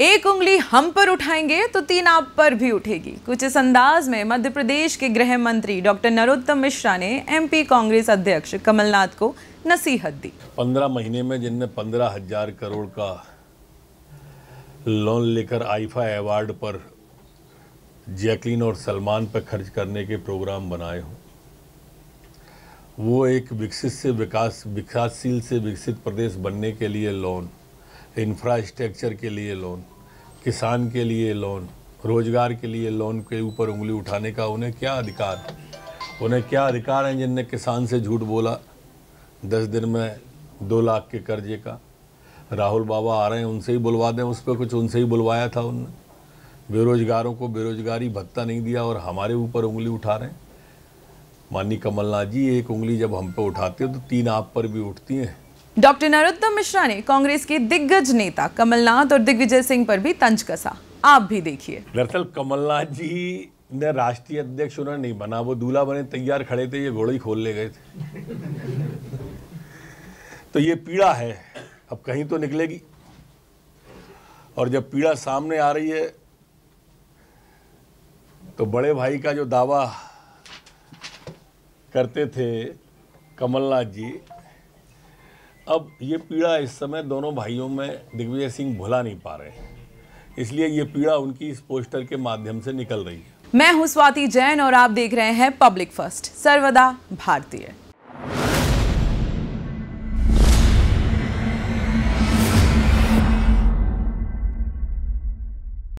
एक उंगली हम पर उठाएंगे तो तीन आप पर भी उठेगी कुछ इस अंदाज में मध्य प्रदेश के गृह मंत्री डॉक्टर नरोत्तम मिश्रा ने एमपी कांग्रेस अध्यक्ष कमलनाथ को नसीहत दी पंद्रह महीने में जिनने पंद्रह हजार करोड़ का लोन लेकर आईफा अवार्ड पर जैकलीन और सलमान पर खर्च करने के प्रोग्राम बनाए हों वो एक विकसित से विकास विकासशील से विकसित प्रदेश बनने के लिए लोन इंफ्रास्ट्रक्चर के लिए लोन किसान के लिए लोन रोजगार के लिए लोन के ऊपर उंगली उठाने का उन्हें क्या अधिकार है उन्हें क्या अधिकार है जिनने किसान से झूठ बोला दस दिन में दो लाख के कर्जे का राहुल बाबा आ रहे हैं उनसे ही बुलवा दें उस पर कुछ उनसे ही बुलवाया था उनने बेरोजगारों को बेरोजगारी भत्ता नहीं दिया और हमारे ऊपर उंगली उठा रहे हैं माननीय कमलनाथ जी एक उंगली जब हम पे उठाते हो तो तीन आप पर भी उठती हैं डॉक्टर नरोत्तम मिश्रा ने कांग्रेस के दिग्गज नेता कमलनाथ और दिग्विजय सिंह पर भी तंज कसा आप भी देखिए दरअसल कमलनाथ जी ने राष्ट्रीय अध्यक्ष उन्हें नहीं बना वो दूल्हा बने तैयार खड़े थे ये घोड़े खोल ले गए थे तो ये पीड़ा है अब कहीं तो निकलेगी और जब पीड़ा सामने आ रही है तो बड़े भाई का जो दावा करते थे कमलनाथ जी अब ये पीड़ा इस समय दोनों भाइयों में दिग्विजय सिंह भुला नहीं पा रहे इसलिए ये पीड़ा उनकी इस पोस्टर के माध्यम से निकल रही है मैं हूं स्वाति जैन और आप देख रहे हैं पब्लिक फर्स्ट सर्वदा भारतीय